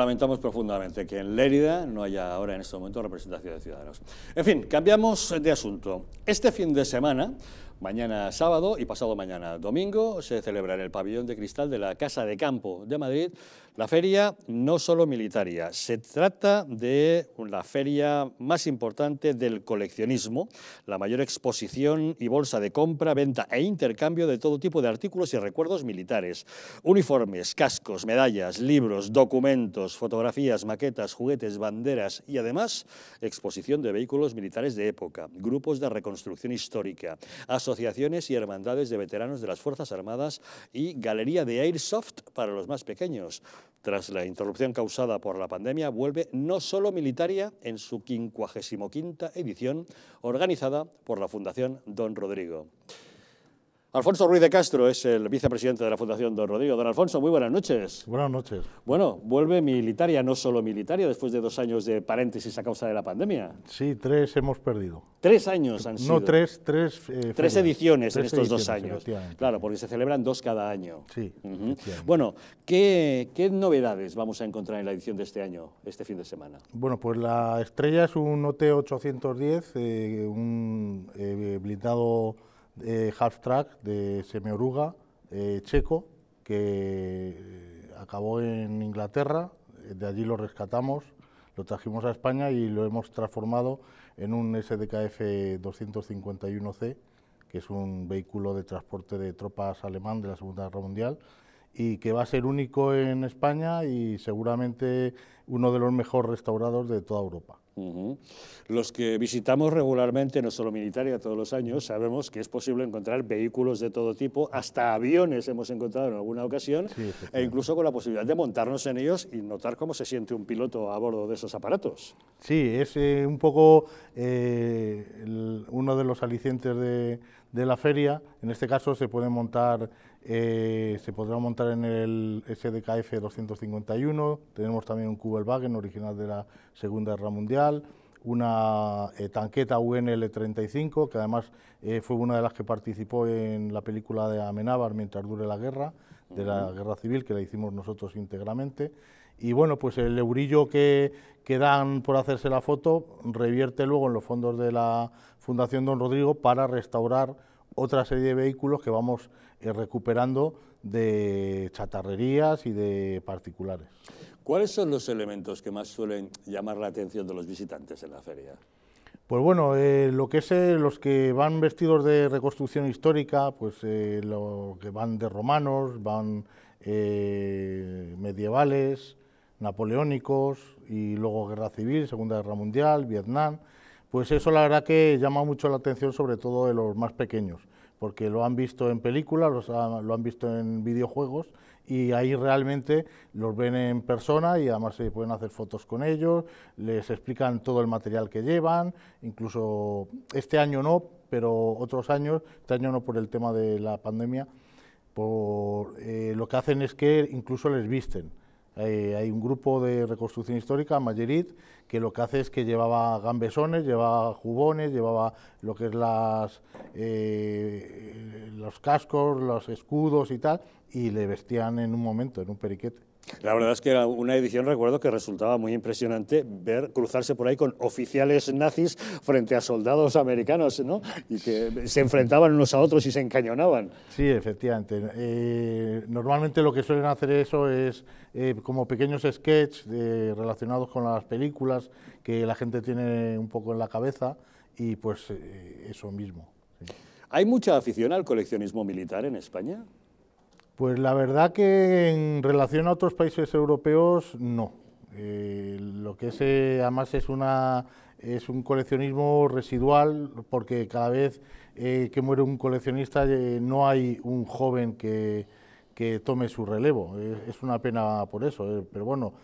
Lamentamos profundamente que en Lérida no haya ahora en este momento representación de ciudadanos. En fin, cambiamos de asunto. Este fin de semana Mañana sábado y pasado mañana domingo se celebra en el pabellón de cristal de la Casa de Campo de Madrid la feria no solo militaria, se trata de la feria más importante del coleccionismo, la mayor exposición y bolsa de compra, venta e intercambio de todo tipo de artículos y recuerdos militares, uniformes, cascos, medallas, libros, documentos, fotografías, maquetas, juguetes, banderas y además exposición de vehículos militares de época, grupos de reconstrucción histórica, asociaciones asociaciones y hermandades de veteranos de las Fuerzas Armadas y galería de airsoft para los más pequeños. Tras la interrupción causada por la pandemia, vuelve no solo Militaria en su 55 edición, organizada por la Fundación Don Rodrigo. Alfonso Ruiz de Castro es el vicepresidente de la Fundación Don Rodrigo. Don Alfonso, muy buenas noches. Buenas noches. Bueno, vuelve Militaria, no solo Militaria, después de dos años de paréntesis a causa de la pandemia. Sí, tres hemos perdido. Tres años han sido. No, tres, tres. Eh, tres ediciones en estos dos años. Claro, porque se celebran dos cada año. Sí. Bueno, ¿qué, novedades vamos a encontrar en la edición de este año, este fin de semana? Bueno, pues la estrella es un OT 810, eh, un eh, blindado eh, half track de Semioruga, eh, checo, que eh, acabó en Inglaterra, eh, de allí lo rescatamos, lo trajimos a España y lo hemos transformado en un SDKF 251C, que es un vehículo de transporte de tropas alemán de la Segunda Guerra Mundial, y que va a ser único en España y seguramente uno de los mejores restauradores de toda Europa. Los que visitamos regularmente, no solo Militaria, todos los años, sabemos que es posible encontrar vehículos de todo tipo, hasta aviones hemos encontrado en alguna ocasión, e incluso con la posibilidad de montarnos en ellos y notar cómo se siente un piloto a bordo de esos aparatos. Sí, es eh, un poco eh, uno de los alicientes de, de la feria. En este caso se puede montar, eh, se podrá montar en el SDKF 251. Tenemos también un Kubelwagen original de la Segunda Guerra Mundial, una eh, tanqueta UNL 35 que además eh, fue una de las que participó en la película de Amenábar mientras dure la guerra, de la guerra civil que la hicimos nosotros íntegramente y bueno, pues el eurillo que, que dan por hacerse la foto revierte luego en los fondos de la Fundación Don Rodrigo para restaurar otra serie de vehículos que vamos eh, recuperando de chatarrerías y de particulares. ¿Cuáles son los elementos que más suelen llamar la atención de los visitantes en la feria? Pues bueno, eh, lo que es eh, los que van vestidos de reconstrucción histórica, pues los que van de romanos, van medievales, napoleónicos y luego guerra civil, Segunda Guerra Mundial, Vietnam, pues eso la verdad que llama mucho la atención sobre todo de los más pequeños, porque lo han visto en películas, lo han visto en videojuegos y ahí realmente los ven en persona y además se pueden hacer fotos con ellos, les explican todo el material que llevan, incluso este año no, pero otros años, este año no por el tema de la pandemia, por, eh, lo que hacen es que incluso les visten eh, hay un grupo de reconstrucción histórica, Mayerit, que lo que hace es que llevaba gambesones, llevaba jubones, llevaba lo que es las, eh, los cascos, los escudos y tal, y le vestían en un momento, en un periquete. La verdad es que era una edición, recuerdo que resultaba muy impresionante ver cruzarse por ahí con oficiales nazis frente a soldados americanos, ¿no? Y que se enfrentaban unos a otros y se encañonaban. Sí, efectivamente. Eh, normalmente lo que suelen hacer eso es eh, como pequeños sketches eh, relacionados con las películas que la gente tiene un poco en la cabeza y pues eso mismo. ¿Hay mucha afición al coleccionismo militar en España? Pues la verdad que en relación a otros países europeos, no. Eh, lo que es, eh, además es una es un coleccionismo residual porque cada vez eh, que muere un coleccionista no hay un joven que, tome su relevo. es una pena por eso, pero bueno,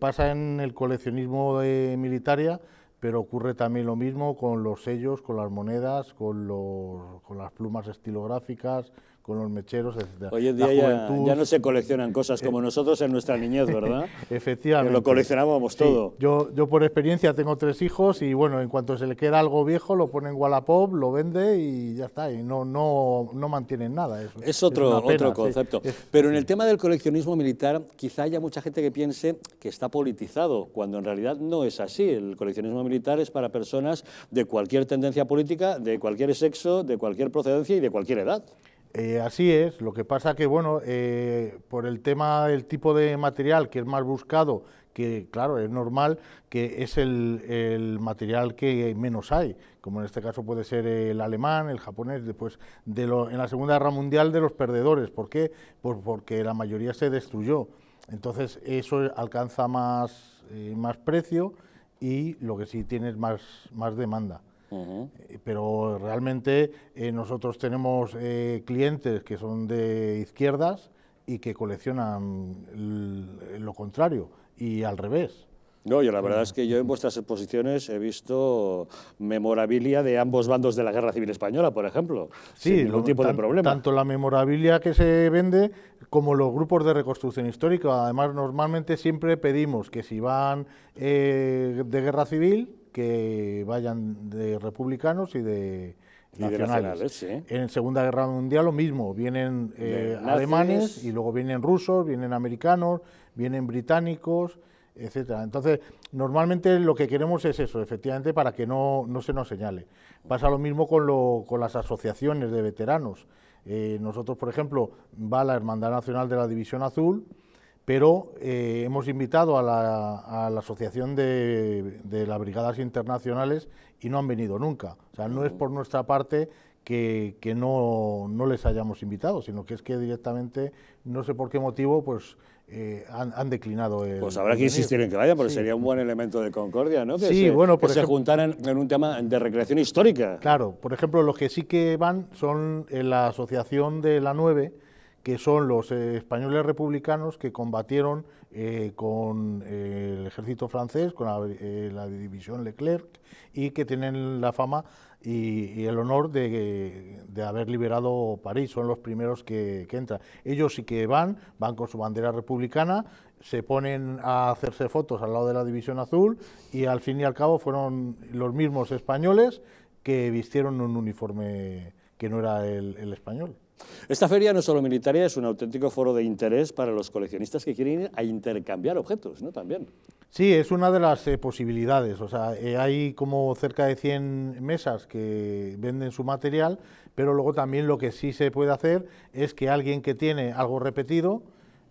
pasa en el coleccionismo militar, militaria, pero ocurre también lo mismo con los sellos, con las monedas, con, los, con las plumas estilográficas, con los mecheros, etc. Hoy en día ya, no se coleccionan cosas como eh, nosotros en nuestra niñez, ¿verdad? Efectivamente. lo coleccionábamos todo. Yo, yo por experiencia tengo tres hijos y bueno, en cuanto se le queda algo viejo, lo pone en Wallapop, lo vende y ya está. Y no, no, no mantienen nada. Es, otro, concepto. Pero en el tema del coleccionismo militar, quizá haya mucha gente que piense que está politizado, cuando en realidad no es así. El coleccionismo militar es para personas de cualquier tendencia política, de cualquier sexo, de cualquier procedencia y de cualquier edad. Eh, así es, lo que pasa que, bueno, eh, por el tema del tipo de material que es más buscado, que claro, es normal, que es el, material que menos hay, como en este caso puede ser el alemán, el japonés, después en la Segunda Guerra Mundial de los perdedores. ¿Por qué? Pues porque la mayoría se destruyó. Entonces eso alcanza más, eh, precio y lo que sí tiene es más demanda. Eh, pero realmente eh, nosotros tenemos eh, clientes que son de izquierdas y que coleccionan lo contrario y al revés. No, yo la verdad es que yo en vuestras exposiciones he visto memorabilia de ambos bandos de la Guerra Civil Española, por ejemplo. Sí, sin ningún tipo de problema. Tanto la memorabilia que se vende como los grupos de reconstrucción histórica. Además, normalmente siempre pedimos que si van de guerra civil, que vayan de republicanos y de nacionales. En la Segunda Guerra Mundial lo mismo, vienen eh, alemanes y luego vienen rusos, vienen americanos, vienen británicos, etcétera. Entonces, normalmente lo que queremos es eso, efectivamente, para que no, se nos señale. Pasa lo mismo con, las asociaciones de veteranos. Eh, nosotros, por ejemplo, va la Hermandad Nacional de la División Azul, pero eh, hemos invitado a la, Asociación de, las Brigadas Internacionales y no han venido nunca. O sea, no es por nuestra parte que, no, les hayamos invitado, sino que es que directamente, no sé por qué motivo, pues eh, han, declinado. pues habrá que insistir en que vaya, porque sería un buen elemento de concordia, ¿no? Que sí, bueno, por que se juntaran en un tema de recreación histórica. Claro, por ejemplo, los que sí que van son eh, la Asociación de la 9, que son los eh, españoles republicanos que combatieron eh, con eh, el ejército francés, con la, división Leclerc, y que tienen la fama y, el honor de, haber liberado París, son los primeros que, entran. Ellos sí que van, van con su bandera republicana, se ponen a hacerse fotos al lado de la división azul y al fin y al cabo fueron los mismos españoles que vistieron un uniforme que no era el español. Esta feria no es solo militaria, es un auténtico foro de interés para los coleccionistas que quieren ir a intercambiar objetos, ¿no? También. Sí, es una de las eh, posibilidades. O sea, eh, hay como cerca de 100 mesas que venden su material, pero luego también lo que sí se puede hacer es que alguien que tiene algo repetido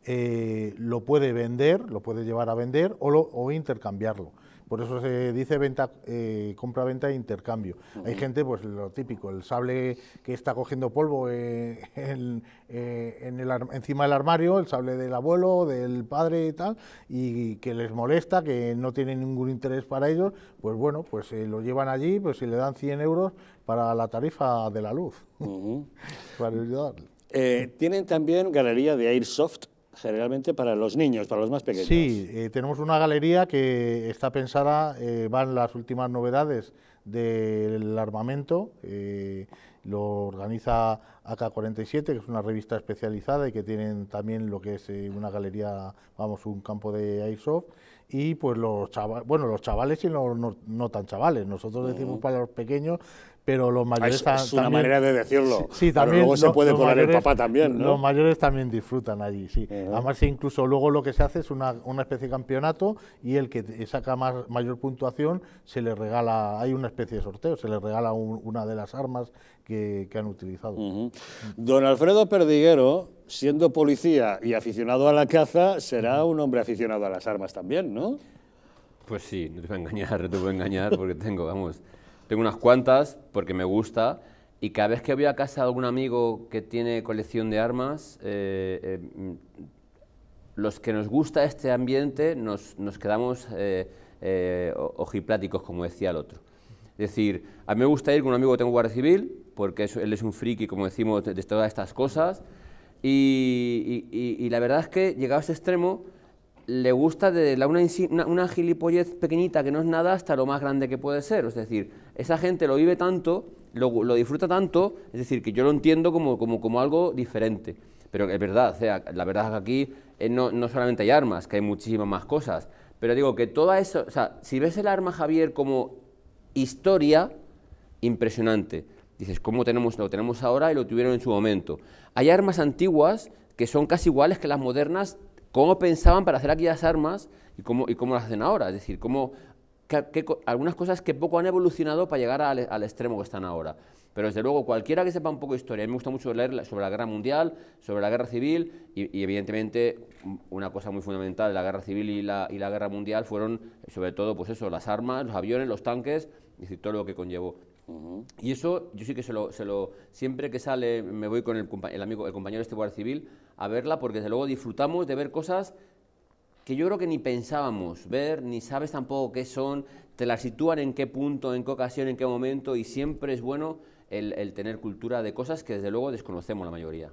eh, lo puede vender, lo puede llevar a vender o intercambiarlo. Por eso se dice venta, eh, compra-venta e intercambio. Hay gente, pues lo típico, el sable que está cogiendo polvo eh, en, eh, encima del armario, el sable del abuelo, del padre y tal, y que les molesta, que no tiene ningún interés para ellos, pues bueno, pues lo llevan allí, pues si le dan 100 euros para la tarifa de la luz. tienen también galería de airsoft generalmente para los niños, para los más pequeños. Sí, eh, tenemos una galería que está pensada, eh, van las últimas novedades del armamento, eh, lo organiza AK-47, que es una revista especializada y que tienen también lo que es una galería, vamos, un campo de airsoft y pues los chavales, bueno, los chavales y los no, no tan chavales, nosotros decimos para los pequeños, pero los ah, mayores también. es una manera de decirlo. Sí, también. luego se puede poner el papá también, Los mayores también disfrutan allí, sí. Además, incluso luego lo que se hace es una, una especie de campeonato y el que saca más, mayor puntuación se le regala, hay una especie de sorteo, se le regala una de las armas que, han utilizado. Don Alfredo Perdiguero, siendo policía y aficionado a la caza, será un hombre aficionado a las armas también, ¿no? Pues sí, no te voy a engañar, no te voy a engañar porque tengo, vamos, tengo unas cuantas porque me gusta y cada vez que voy a casa de algún amigo que tiene colección de armas, eh, eh, los que nos gusta este ambiente nos, quedamos eh, ojipláticos, como decía el otro decir, a mí me gusta ir con un amigo que tengo guardia civil, porque él es un friki, como decimos, de, todas estas cosas, y, la verdad es que, llegado a ese extremo, le gusta de una, una, gilipollez pequeñita que no es nada hasta lo más grande que puede ser. Es decir, esa gente lo vive tanto, lo, disfruta tanto, es decir, que yo lo entiendo como, como, como algo diferente. Pero es verdad, o sea, la verdad es que aquí eh, no, no solamente hay armas, que hay muchísimas más cosas. Pero digo que toda eso, o sea, si ves el arma, Javier, como historia impresionante. Dices, ¿cómo tenemos? Lo tenemos ahora y lo tuvieron en su momento. Hay armas antiguas que son casi iguales que las modernas. ¿Cómo pensaban para hacer aquellas armas y cómo, y cómo las hacen ahora? Es decir, cómo algunas cosas que poco han evolucionado para llegar al, extremo que están ahora. Pero desde luego, cualquiera que sepa un poco de historia, a mí me gusta mucho leer sobre la guerra mundial, sobre la guerra civil, y, evidentemente mm, una cosa muy fundamental de la guerra civil y la, y la, guerra mundial fueron, sobre todo, pues eso, las armas, los aviones, los tanques, y todo lo que conllevó. Y eso yo sí que se lo, se lo, siempre que sale me voy con el, el amigo, el compañero este guardia civil a verla porque desde luego disfrutamos de ver cosas que yo creo que ni pensábamos ver, ni sabes tampoco qué son, te las sitúan en qué punto, en qué ocasión, en qué momento, y siempre es bueno el, el tener cultura de cosas que desde luego desconocemos la mayoría.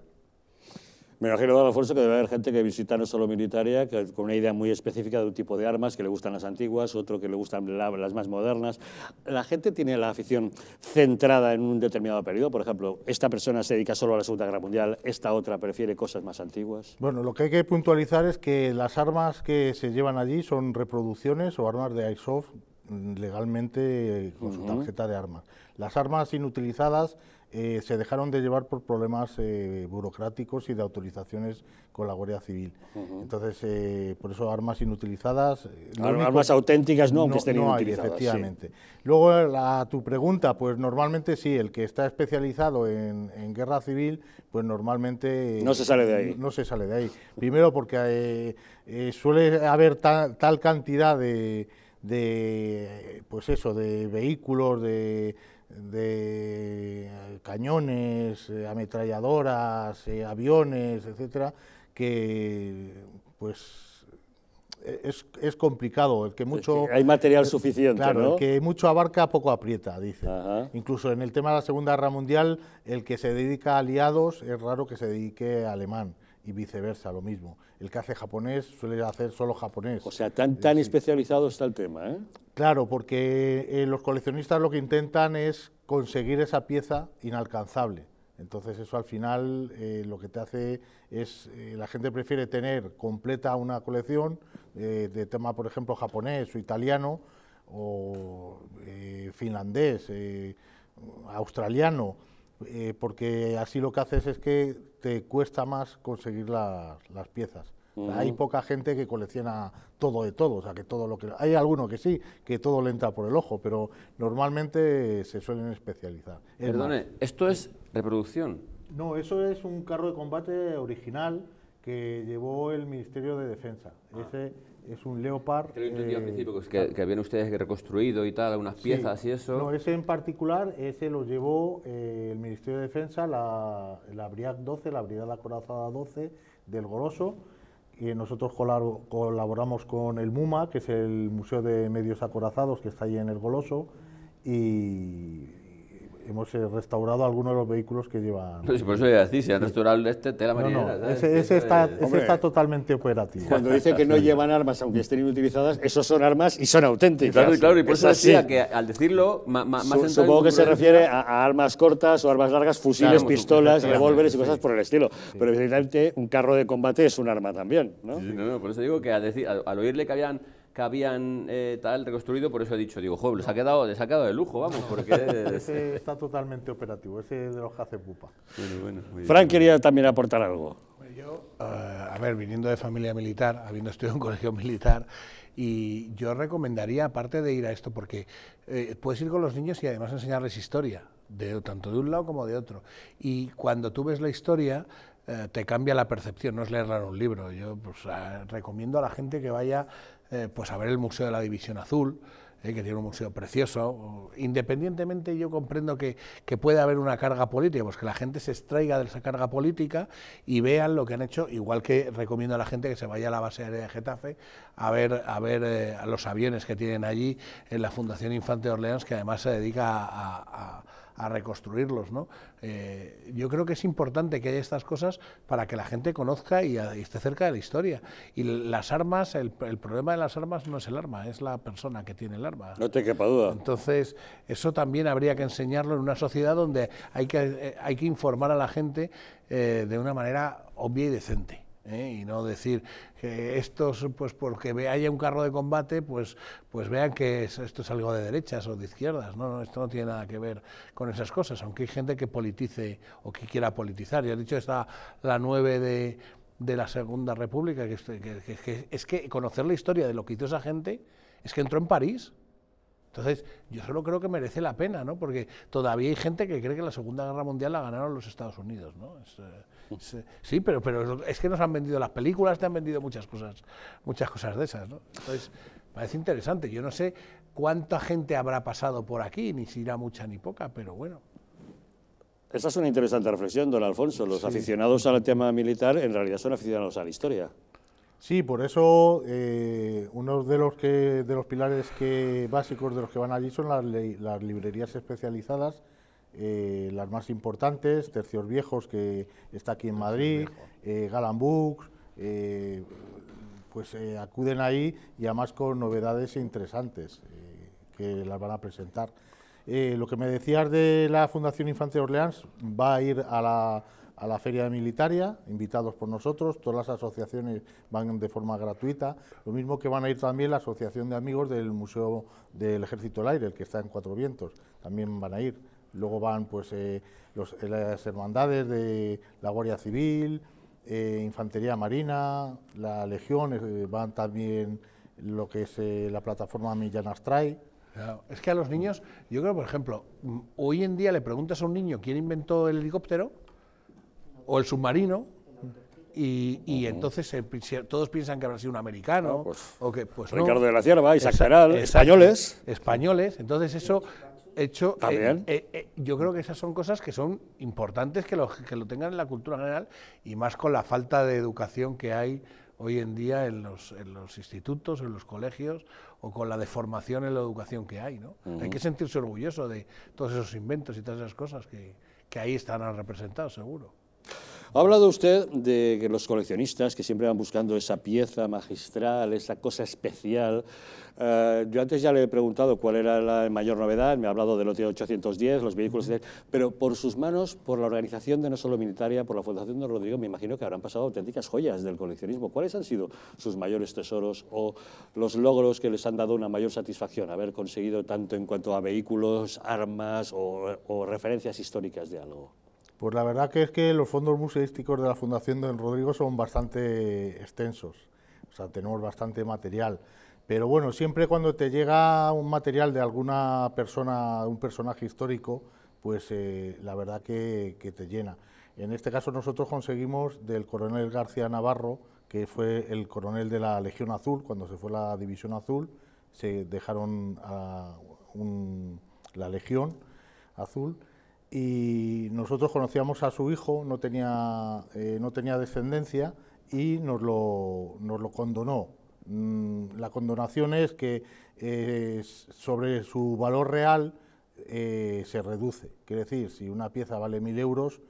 Me imagino, don Alfonso, que debe haber gente que visita no solo militaria, que, con una idea muy específica de un tipo de armas, que le gustan las antiguas, otro que le gustan las más modernas. La gente tiene la afición centrada en un determinado periodo. Por ejemplo, esta persona se dedica solo a la Segunda Guerra Mundial, esta otra prefiere cosas más antiguas. Bueno, lo que hay que puntualizar es que las armas que se llevan allí son reproducciones o armas de airsoft mm, legalmente con su tarjeta de armas. Las armas inutilizadas eh, se dejaron de llevar por problemas eh, burocráticos y de autorizaciones con la Guardia Civil. Entonces, eh, por eso armas inutilizadas... armas auténticas no, aunque que estén inutilizadas. efectivamente. Luego, a tu pregunta, pues normalmente sí, el que está especializado en, guerra civil, pues normalmente... No se sale de ahí. No se sale de ahí. Primero porque suele haber tal cantidad de... pues eso, de vehículos, de de eh, cañones, eh, ametralladoras, eh, aviones, etcétera, que pues e, es, complicado. El que mucho, hay material suficiente, claro, El que mucho abarca, poco aprieta, dice. Incluso en el tema de la Segunda Guerra Mundial, el que se dedica a aliados es raro que se dedique a alemán y viceversa, lo mismo. El que hace japonés suele hacer solo japonés. O sea, tan, tan especializado está el tema, ¿eh? Claro, porque eh, los coleccionistas lo que intentan es conseguir esa pieza inalcanzable. Entonces eso al final eh, lo que te hace es, eh, la gente prefiere tener completa una colección de tema, por ejemplo, japonés o italiano o finlandés, australiano, eh, porque así lo que haces es que te cuesta más conseguir las, las piezas. hay poca gente que colecciona todo de todo, o sea, que todo lo que... Hay alguno que sí, que todo le entra por el ojo, pero normalmente se suelen especializar. Perdone, ¿esto es reproducción? No, eso es un carro de combate original que llevó el Ministerio de Defensa. Ah. Ese es un Leopard... Que eh, que, habían ustedes reconstruido y tal, unas piezas y eso... No, ese en particular, ese lo llevó... Eh, Ministerio de Defensa la, la BRIAC 12, la Brigada Corazada 12 del Goloso. Y nosotros colaboramos con el MUMA, que es el Museo de Medios Acorazados, que está ahí en el Goloso. Y hemos eh, restaurado algunos de los vehículos que llevan. Pues por eso a decir, si han restaurado este, tela No, no, ese, está, totalmente operativo. Cuando dice que no llevan armas, aunque estén inutilizadas, esos son armas y son auténticas. Claro, y claro, y por eso decía que al decirlo, más Supongo que se refiere a, armas cortas o armas largas, fusiles, pistolas, revólveres y cosas por el estilo. Pero evidentemente un carro de combate es un arma también. ¿no? Sí, no, no, por eso digo que al, al oírle que habían que habían eh, tal reconstruido, por eso he dicho, digo, joder, les ha quedado, les de lujo, vamos, porque... ese está totalmente operativo, ese de los que hace pupa. Bueno, Frank quería también aportar algo. Pues yo, eh, a ver, viniendo de familia militar, habiendo estudiado en colegio militar, y yo recomendaría, aparte de ir a esto, porque eh, puedes ir con los niños y además enseñarles historia, tanto de un lado como de otro. Y cuando tú ves la historia, te cambia la percepción, no es leer en un libro. Yo pues, ah, recomiendo a la gente que vaya eh, pues a ver el Museo de la División Azul, eh, que tiene un museo precioso. Independientemente yo comprendo que, que puede haber una carga política, pues que la gente se extraiga de esa carga política y vean lo que han hecho, igual que recomiendo a la gente que se vaya a la base aérea de Getafe a ver, a ver a eh, los aviones que tienen allí en la Fundación Infante de Orleans, que además se dedica a a reconstruirlos. ¿no? Eh, yo creo que es importante que haya estas cosas para que la gente conozca y, esté cerca de la historia. Y las armas, el, problema de las armas no es el arma, es la persona que tiene el arma. No te quepa duda. Entonces, eso también habría que enseñarlo en una sociedad donde hay que, eh, hay que informar a la gente eh, de una manera obvia y decente. ¿eh? y no decir que estos, pues porque haya un carro de combate, pues, pues vean que esto es algo de derechas o de izquierdas. ¿no? no, esto no tiene nada que ver con esas cosas, aunque hay gente que politice o que quiera politizar. Ya he dicho, está la 9 de, la Segunda República, que es que conocer la historia de lo que hizo esa gente es que entró en París entonces, yo solo creo que merece la pena, ¿no? Porque todavía hay gente que cree que la Segunda Guerra Mundial la ganaron los Estados Unidos, ¿no? Eh, eh, sí, pero, pero es que nos han vendido las películas, te han vendido muchas cosas, muchas cosas de esas, ¿no? Entonces, parece interesante. Yo no sé cuánta gente habrá pasado por aquí, ni si irá mucha ni poca, pero bueno. Esa es una interesante reflexión, don Alfonso. Los aficionados al tema militar en realidad son aficionados a la historia. Sí, por eso eh, uno de los, que, de los pilares que, básicos de los que van allí son las, librerías especializadas, eh, las más importantes, Tercios Viejos, que está aquí en Madrid, eh, Galan Books, pues acuden ahí y además con novedades interesantes que las van a presentar. lo que me decías de la Fundación Infancia Orleans va a ir a la a la Feria militar, Militaria, invitados por nosotros, todas las asociaciones van de forma gratuita, lo mismo que van a ir también la Asociación de Amigos del Museo del Ejército del Aire, el que está en Cuatro Vientos, también van a ir. Luego van pues eh, eh, las hermandades de la Guardia Civil, eh, Infantería Marina, la Legión, van también lo que es la plataforma Millán Astray... Es que a los niños, yo creo, por ejemplo, mm, hoy en día le preguntas a un niño quién inventó el helicóptero o el submarino, y, entonces eh, todos piensan que habrá sido un americano ah, pues o que pues Ricardo de la Cierva, Isaac Peral, españoles, españoles, entonces eso hecho eh, eh, yo creo que esas son cosas que son importantes que lo, que lo tengan en la cultura general y más con la falta de educación que hay hoy en día en los, en los institutos, en los colegios o con la deformación en la educación que hay, ¿no? Hay que sentirse orgulloso de todos esos inventos y todas esas cosas que, que ahí están representados, seguro. Ha hablado usted de que los coleccionistas que siempre van buscando esa pieza magistral, esa cosa especial. Eh, yo antes ya le he preguntado cuál era la mayor novedad, me ha hablado del OT-810, los vehículos, etc. pero por sus manos, por la organización de No Solo Militaria, por la Fundación de Rodrigo, me imagino que habrán pasado auténticas joyas del coleccionismo. ¿Cuáles han sido sus mayores tesoros o los logros que les han dado una mayor satisfacción, haber conseguido tanto en cuanto a vehículos, armas o, o referencias históricas de algo? Pues la verdad que es que los fondos museísticos de la Fundación Don Rodrigo son bastante extensos, o sea, tenemos bastante material. Pero bueno, siempre cuando te llega un material de alguna persona, un personaje histórico, pues eh, la verdad que, te llena. En este caso nosotros conseguimos del coronel García Navarro, que fue el coronel de la Legión Azul, cuando se fue la División Azul, se dejaron a la Legión Azul, y nosotros conocíamos a su hijo, no tenía, eh, descendencia y nos lo, condonó. Mm, la condonación es que eh, sobre su valor real eh, se reduce. Quiere decir, si una pieza vale 1.000 euros,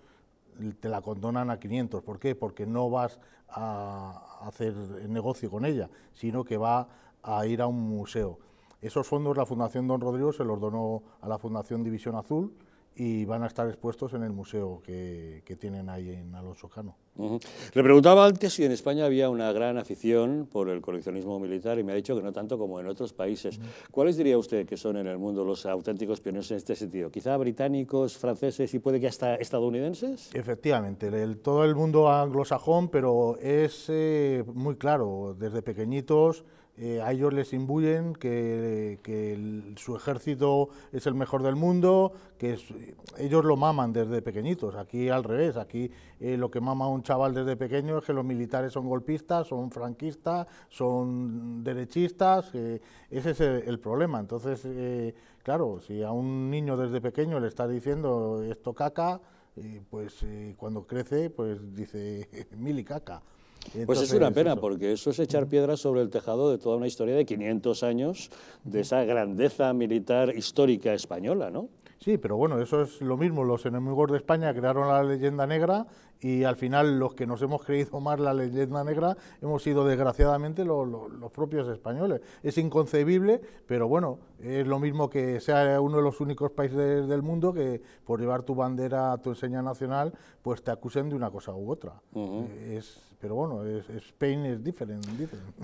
te la condonan a 500. ¿Por qué? Porque no vas a hacer negocio con ella, sino que va a ir a un museo. Esos fondos la Fundación Don Rodrigo se los donó a la Fundación División Azul, y van a estar expuestos en el museo que, tienen ahí en Alonso Cano. Le preguntaba antes si en España había una gran afición por el coleccionismo militar y me ha dicho que no tanto como en otros países. ¿Cuáles diría usted que son en el mundo los auténticos pioneros en este sentido? ¿Quizá británicos, franceses y puede que hasta estadounidenses? Efectivamente, todo el mundo anglosajón, pero es eh, muy claro, desde pequeñitos eh, a ellos les imbuyen que, su ejército es el mejor del mundo, que ellos lo maman desde pequeñitos. Aquí al revés, aquí eh, lo que mama un chaval desde pequeño es que los militares son golpistas, son franquistas, son derechistas, ese es el, problema. Entonces, eh, claro, si a un niño desde pequeño le está diciendo esto caca, pues cuando crece, pues dice mil y caca pues es una pena, porque eso es echar piedras sobre el tejado de toda una historia de 500 años de esa grandeza militar histórica española, ¿no? Sí, pero bueno, eso es lo mismo. Los enemigos de España crearon la leyenda negra y al final los que nos hemos creído más la leyenda negra hemos sido desgraciadamente los propios españoles. Es inconcebible, pero bueno, es lo mismo que sea uno de los únicos países del mundo que por llevar tu bandera, tu enseña nacional, pues te acusen de una cosa u otra. es, pero bueno, es, Spain es different,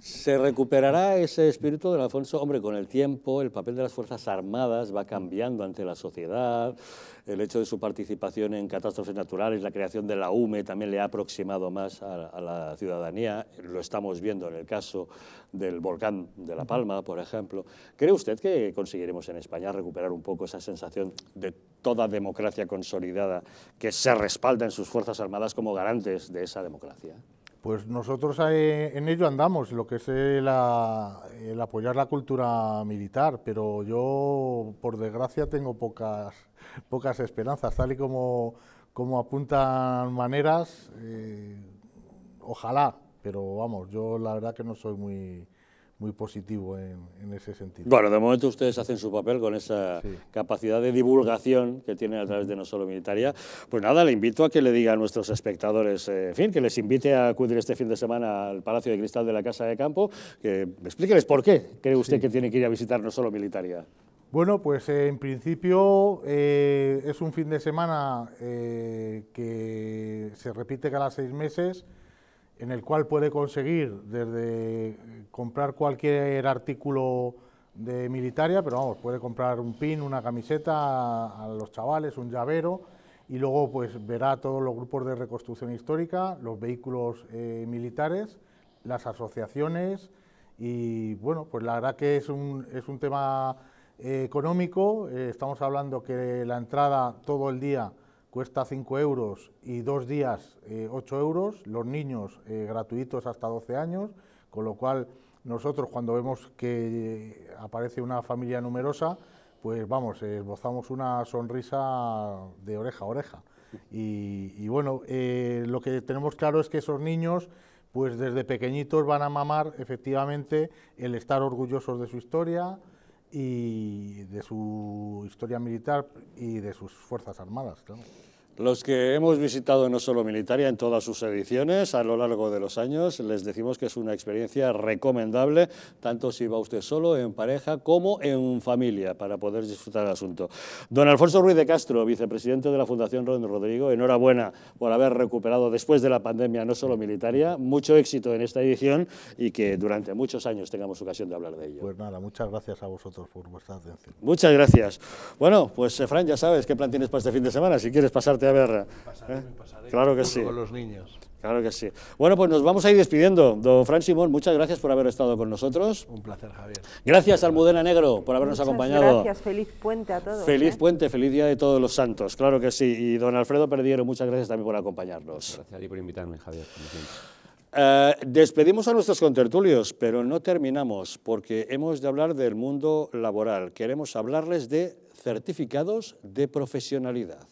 ¿Se recuperará ese espíritu del Alfonso? Hombre, con el tiempo el papel de las Fuerzas Armadas va cambiando ante la sociedad, el hecho de su participación en catástrofes naturales, la creación de la UME también le ha aproximado más a, la ciudadanía, lo estamos viendo en el caso del volcán de La Palma, por ejemplo. ¿Cree usted que conseguiremos en España recuperar un poco esa sensación de toda democracia consolidada que se respalda en sus Fuerzas Armadas como garantes de esa democracia? Pues nosotros eh, en ello andamos, lo que es eh, el, apoyar la cultura militar, pero yo, por desgracia, tengo pocas, pocas esperanzas, tal y como, como apuntan maneras, eh, ojalá, pero vamos, yo la verdad que no soy muy, muy positivo en, ese sentido. Bueno, de momento ustedes hacen su papel con esa capacidad de divulgación que tienen a través de No Solo Militaria. Pues nada, le invito a que le diga a nuestros espectadores, eh, en fin, que les invite a acudir este fin de semana al Palacio de Cristal de la Casa de Campo, que explíqueles por qué cree usted que tiene que ir a visitar No Solo Militaria. Bueno, pues eh, en principio eh, es un fin de semana que se repite cada seis meses en el cual puede conseguir desde comprar cualquier artículo de militaria, pero vamos, puede comprar un pin, una camiseta a, los chavales, un llavero, y luego pues verá todos los grupos de reconstrucción histórica, los vehículos eh, militares, las asociaciones, y bueno, pues la verdad que es un, tema eh, económico, eh, estamos hablando que la entrada todo el día cuesta 5 euros y dos días 8 eh, euros, los niños eh, gratuitos hasta 12 años, con lo cual nosotros cuando vemos que eh, aparece una familia numerosa, pues vamos, esbozamos una sonrisa de oreja a oreja. Y, bueno, lo que tenemos claro es que esos niños, pues desde pequeñitos van a mamar efectivamente el estar orgullosos de su historia, y de su historia militar y de sus Fuerzas Armadas. Los que hemos visitado no solo Militaria en todas sus ediciones a lo largo de los años, les decimos que es una experiencia recomendable, tanto si va usted solo, en pareja, como en familia, para poder disfrutar el asunto. Don Alfonso Ruiz de Castro, vicepresidente de la Fundación Ron Rodrigo, enhorabuena por haber recuperado después de la pandemia no solo Militaria, mucho éxito en esta edición y que durante muchos años tengamos ocasión de hablar de ello. Pues nada, muchas gracias a vosotros por vuestra atención. Muchas gracias. Bueno, pues eh, Fran, ya sabes qué plan tienes para este fin de semana, si quieres pasarte eh. Eh, claro que sí. Con los niños. Claro que sí. Bueno, pues nos vamos a ir despidiendo. Don Fran Simón, muchas gracias por haber estado con nosotros. Un placer, Javier. Gracias, Almudena Negro, por habernos acompañado. Gracias, feliz puente a todos. Feliz ¿eh? puente, feliz día de todos los santos, claro que sí. Y don Alfredo Perdiero, muchas gracias también por acompañarnos. Gracias a ti por invitarme, Javier. despedimos a nuestros contertulios, pero no terminamos, porque hemos de hablar del mundo laboral. Queremos hablarles de certificados de profesionalidad.